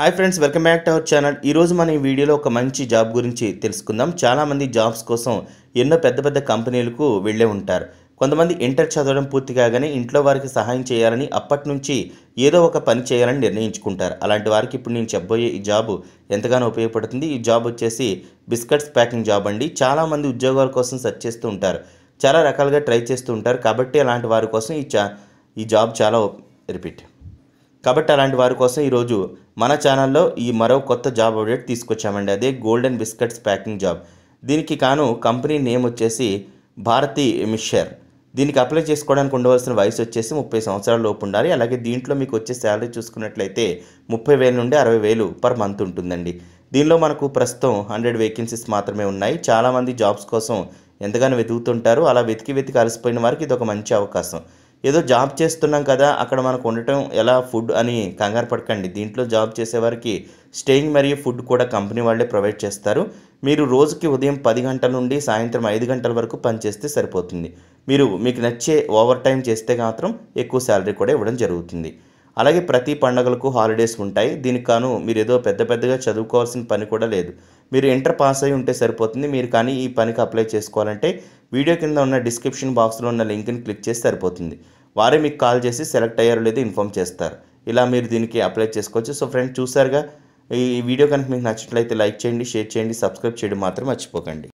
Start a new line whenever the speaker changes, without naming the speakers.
hi friends welcome back to our channel ఈరోజు మన ఈ వీడియోలో ఒక మంచి జాబ్ గురించి తెలుసుకుందాం చాలామంది జాబ్స్ కోసం ఎన్నో పెద్ద పెద్ద కంపెనీలకు వెళ్ళే ఉంటారు కొంతమంది ఇంటర్ చదవడం పూర్తి కాగానే ఇంట్లో వారికి సహాయం చేయాలని అప్పటి నుంచి ఏదో ఒక పని చేయాలని నిర్ణయించుకుంటారు అలాంటి వారికి ఇప్పుడు నేను చెప్పబోయే ఈ జాబ్ ఎంతగానో ఉపయోగపడుతుంది ఈ జాబ్ వచ్చేసి బిస్కెట్స్ ప్యాకింగ్ జాబ్ అండి చాలామంది ఉద్యోగాల కోసం సెర్చ్ చేస్తూ ఉంటారు చాలా రకాలుగా ట్రై చేస్తూ ఉంటారు కాబట్టి అలాంటి వారి కోసం ఈ ఈ జాబ్ చాలా రిపీట్ కాబట్టి అలాంటి వారి కోసం ఈరోజు మన ఛానల్లో ఈ మరో కొత్త జాబ్ అప్డేట్ తీసుకొచ్చామండి అదే గోల్డెన్ బిస్కెట్స్ ప్యాకింగ్ జాబ్ దీనికి కాను కంపెనీ నేమ్ వచ్చేసి భారతి మిషర్ దీనికి అప్లై చేసుకోవడానికి ఉండవలసిన వయసు వచ్చేసి ముప్పై సంవత్సరాల లోపు ఉండాలి అలాగే దీంట్లో మీకు వచ్చే శాలరీ చూసుకున్నట్లయితే ముప్పై వేల నుండి అరవై వేలు పర్ మంత్ ఉంటుందండి దీనిలో మనకు ప్రస్తుతం హండ్రెడ్ వేకెన్సీస్ మాత్రమే ఉన్నాయి చాలామంది జాబ్స్ కోసం ఎంతగానో వెతుకుతుంటారు అలా వెతికి వెతికి అలసిపోయిన వారికి ఇది ఒక మంచి అవకాశం ఏదో జాబ్ చేస్తున్నాం కదా అక్కడ మనకు ఉండటం ఎలా ఫుడ్ అని కంగారు పడకండి దీంట్లో జాబ్ చేసేవారికి స్టేయింగ్ మరియు ఫుడ్ కూడా కంపెనీ వాళ్ళే ప్రొవైడ్ చేస్తారు మీరు రోజుకి ఉదయం పది గంటల నుండి సాయంత్రం ఐదు గంటల వరకు పనిచేస్తే సరిపోతుంది మీరు మీకు నచ్చే ఓవర్ టైం చేస్తే మాత్రం ఎక్కువ శాలరీ కూడా ఇవ్వడం జరుగుతుంది అలాగే ప్రతి పండగలకు హాలిడేస్ ఉంటాయి దీనికి కాను మీరు ఏదో పెద్ద పెద్దగా చదువుకోవాల్సిన పని కూడా లేదు మీరు ఇంటర్ పాస్ అయి ఉంటే సరిపోతుంది మీరు కానీ ఈ పనికి అప్లై చేసుకోవాలంటే వీడియో కింద ఉన్న డిస్క్రిప్షన్ బాక్స్లో ఉన్న లింక్ని క్లిక్ చేసి సరిపోతుంది వారే మీకు కాల్ చేసి సెలెక్ట్ అయ్యారో లేదో ఇన్ఫామ్ చేస్తారు ఇలా మీరు దీనికి అప్లై చేసుకోవచ్చు సో ఫ్రెండ్స్ చూసారుగా ఈ వీడియో కనుక మీకు నచ్చినట్లయితే లైక్ చేయండి షేర్ చేయండి సబ్స్క్రైబ్ చేయడం మాత్రం మర్చిపోకండి